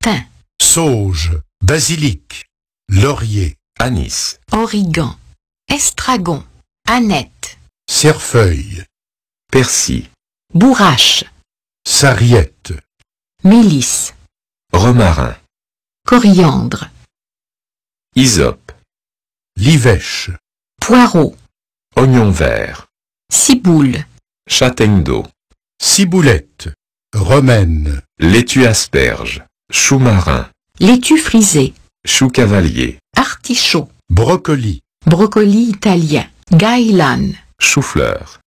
thym, sauge, basilic, laurier, anis, origan, estragon, aneth, cerfeuil, persil, bourrache, sarriette, mélisse, romarin, coriandre, Isope. Livèche. Poireau. Oignon vert. Ciboule. Châtaigne d'eau. Ciboulette romaine, laitue asperge, chou marin, laitue frisée, chou cavalier, artichaut, brocoli, brocoli italien, gaïlan, chou-fleur,